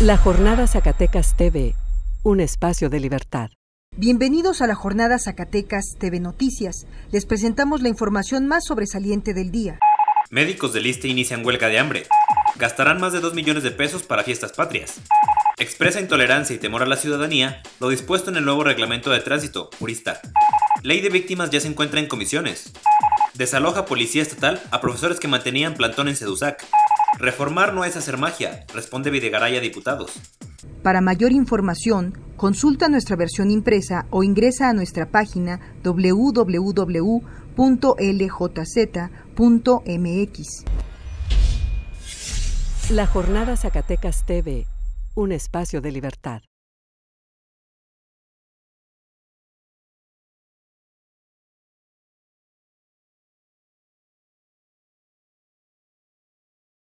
La Jornada Zacatecas TV, un espacio de libertad. Bienvenidos a la Jornada Zacatecas TV Noticias. Les presentamos la información más sobresaliente del día. Médicos de lista inician huelga de hambre. Gastarán más de 2 millones de pesos para fiestas patrias. Expresa intolerancia y temor a la ciudadanía lo dispuesto en el nuevo reglamento de tránsito, Jurista. Ley de víctimas ya se encuentra en comisiones. Desaloja policía estatal a profesores que mantenían plantón en Sedusac. Reformar no es hacer magia, responde Videgaray a diputados. Para mayor información, consulta nuestra versión impresa o ingresa a nuestra página www.ljz.mx. La Jornada Zacatecas TV, un espacio de libertad.